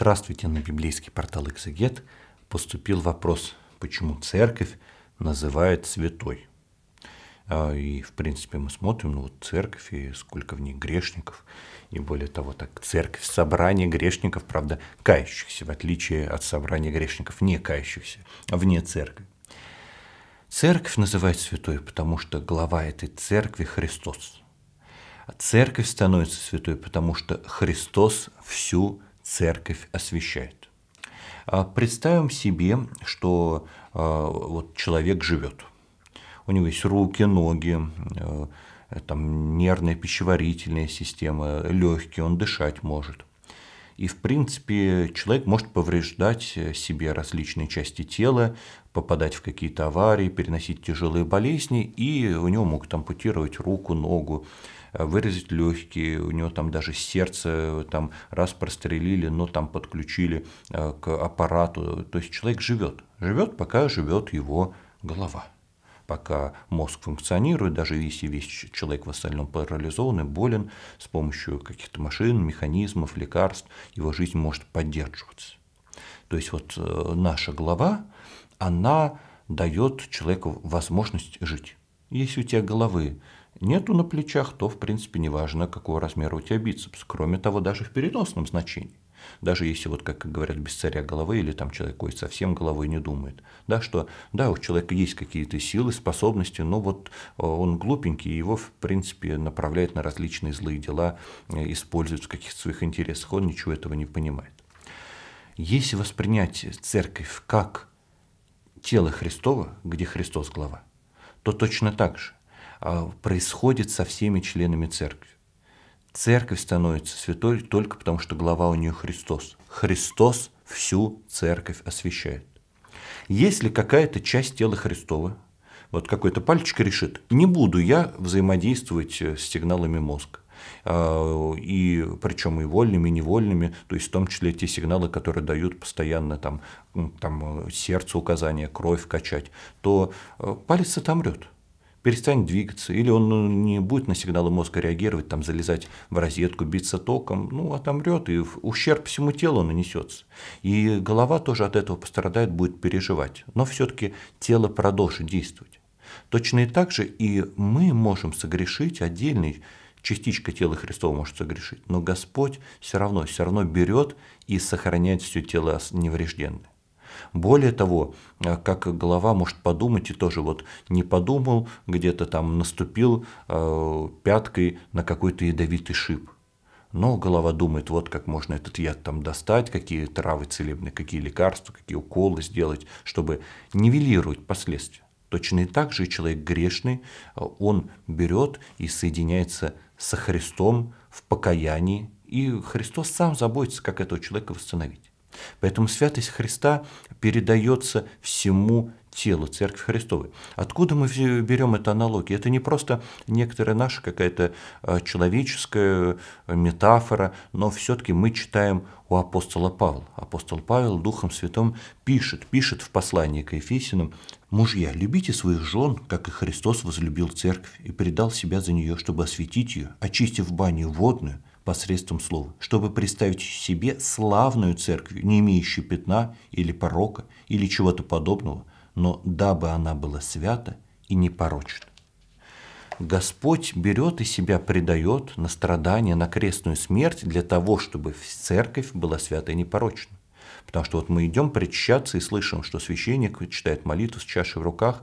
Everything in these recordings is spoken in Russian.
Здравствуйте на библейский портал «Экзегет» поступил вопрос, почему церковь называют святой. А, и, в принципе, мы смотрим, ну вот церковь, и сколько в ней грешников. И более того, так церковь, собрание грешников, правда, кающихся, в отличие от собрания грешников, не кающихся, а вне церкви. Церковь называют святой, потому что глава этой церкви Христос. А церковь становится святой, потому что Христос всю церковь церковь освещает. А представим себе, что а, вот человек живет. У него есть руки, ноги, э, там нервная пищеварительная система, легкие, он дышать может. И, в принципе, человек может повреждать э, себе различные части тела, попадать в какие-то аварии, переносить тяжелые болезни, и у него могут ампутировать руку, ногу, э, вырезать легкие, у него там даже сердце э, там раз прострелили, но там подключили к аппарату. То есть человек живет, живет, пока живет его голова пока мозг функционирует, даже если весь человек в остальном парализован и болен, с помощью каких-то машин, механизмов, лекарств его жизнь может поддерживаться. То есть вот э, наша голова, она дает человеку возможность жить. Если у тебя головы нету на плечах, то, в принципе, неважно, какого размера у тебя бицепс. Кроме того, даже в переносном значении. Даже если, вот как говорят, без царя головы или там человек какой совсем головой не думает. Да, что да, у человека есть какие-то силы, способности, но вот э, он глупенький, его, в принципе, направляет на различные злые дела, э, использует в каких-то своих интересах, он ничего этого не понимает. Если воспринять церковь как тело Христова, где Христос глава, то точно так же а, происходит со всеми членами церкви. Церковь становится святой только потому, что глава у нее Христос. Христос всю церковь освящает. Если какая-то часть тела Христова, вот какой-то пальчик решит, не буду я взаимодействовать э, с сигналами мозга, а, и причем и вольными, и невольными, то есть в том числе те сигналы, которые дают постоянно там, там э, сердце указания, кровь качать, то э, палец отомрет перестанет двигаться, или он ну, не будет на сигналы мозга реагировать, там, залезать в розетку, биться током, ну, отомрет, и ущерб всему телу нанесется. И голова тоже от этого пострадает, будет переживать. Но все-таки тело продолжит действовать. Точно и так же и мы можем согрешить отдельный частичка тела Христова может согрешить, но Господь все равно, все равно берет и сохраняет все тело неврежденное. Более того, э, как голова может подумать и тоже вот не подумал, где-то там наступил э, пяткой на какой-то ядовитый шип. Но голова думает, вот как можно этот яд там достать, какие травы целебные, какие лекарства, какие уколы сделать, чтобы нивелировать последствия. Точно и так же человек грешный, э, он берет и соединяется со Христом в покаянии, и Христос сам заботится, как этого человека восстановить. Поэтому святость Христа передается всему телу Церкви Христовой. Откуда мы берем эту аналогию? Это не просто некоторая наша какая-то а, человеческая а, метафора, но все-таки мы читаем у апостола Павла. Апостол Павел Духом Святым пишет, пишет в послании к Ефесиным, «Мужья, любите своих жен, как и Христос возлюбил церковь и предал себя за нее, чтобы осветить ее, очистив баню водную, посредством слова, чтобы представить себе славную церковь, не имеющую пятна или порока или чего-то подобного, но дабы она была свята и не порочна. Господь берет и себя предает на страдания, на крестную смерть для того, чтобы церковь была свята и непорочна. Потому что вот мы идем причащаться и слышим, что священник читает молитву с чашей в руках,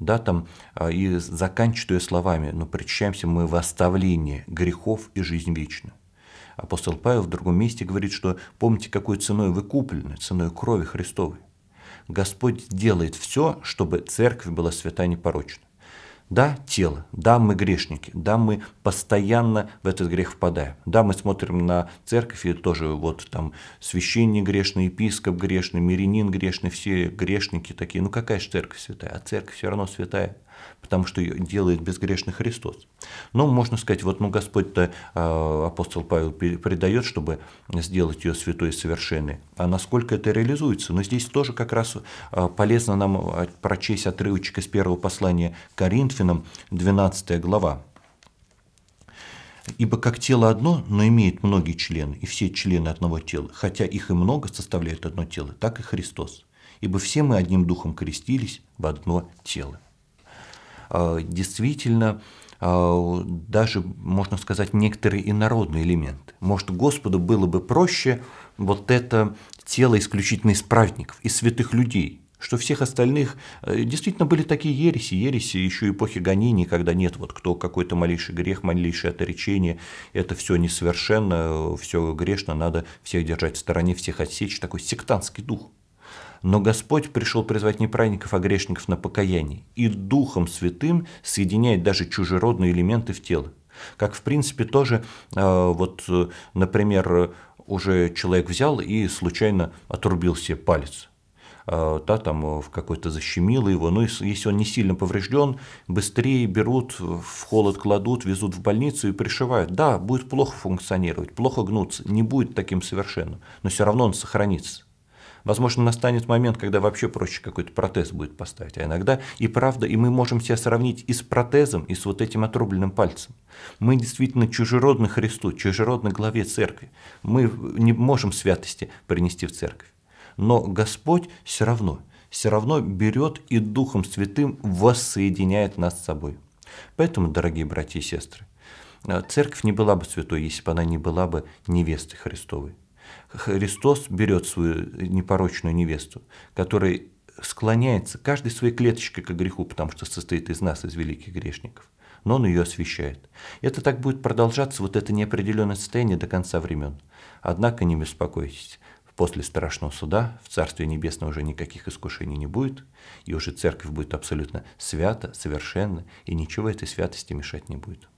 да, там, а, и заканчивая словами, но «Ну, причащаемся мы в оставление грехов и жизнь вечную. Апостол Павел в другом месте говорит, что помните, какой ценой вы куплены, ценой крови Христовой. Господь делает все, чтобы церковь была свята и непорочна. Да, тело, да, мы грешники, да, мы постоянно в этот грех впадаем. Да, мы смотрим на церковь, и тоже вот там священник грешный, епископ грешный, мирянин грешный, все грешники такие. Ну какая же церковь святая? А церковь все равно святая потому что делает безгрешный Христос. Но ну, можно сказать, вот ну, Господь-то э, апостол Павел придает, чтобы сделать ее святой и совершенной. А насколько это реализуется? Но здесь тоже как раз э, полезно нам э, прочесть отрывочек из первого послания Коринфянам, 12 глава. Ибо как тело одно, но имеет многие члены, и все члены одного тела, хотя их и много составляет одно тело, так и Христос. Ибо все мы одним духом крестились в одно тело. Э, действительно э, даже, можно сказать, некоторые инородные элемент. Может, Господу было бы проще вот это тело исключительно из праведников, из святых людей, что всех остальных э, действительно были такие ереси, ереси еще эпохи гонений, когда нет вот кто какой-то малейший грех, малейшее отречение, это все несовершенно, все грешно, надо всех держать в стороне, всех отсечь, такой сектантский дух – но Господь пришел призвать не праведников, а грешников на покаяние. И Духом Святым соединяет даже чужеродные элементы в тело. Как, в принципе, тоже, э, вот, э, например, уже человек взял и случайно отрубил себе палец. да, э, там в какой-то защемило его, но если он не сильно поврежден, быстрее берут, в холод кладут, везут в больницу и пришивают. Да, будет плохо функционировать, плохо гнуться, не будет таким совершенным, но все равно он сохранится. Возможно, настанет момент, когда вообще проще какой-то протез будет поставить. А иногда и правда, и мы можем себя сравнить и с протезом, и с вот этим отрубленным пальцем. Мы действительно чужеродны Христу, чужеродны главе церкви. Мы не можем святости принести в церковь. Но Господь все равно, все равно берет и Духом Святым воссоединяет нас с собой. Поэтому, дорогие братья и сестры, э, церковь не была бы святой, если бы она не была бы невестой Христовой. Христос берет свою непорочную невесту, которая склоняется каждой своей клеточкой к греху, потому что состоит из нас, из великих грешников. Но он ее освещает. Это так будет продолжаться, вот это неопределенное состояние до конца времен. Однако не беспокойтесь, после страшного суда в Царстве Небесном уже никаких искушений не будет, и уже церковь будет абсолютно свята, совершенна, и ничего этой святости мешать не будет.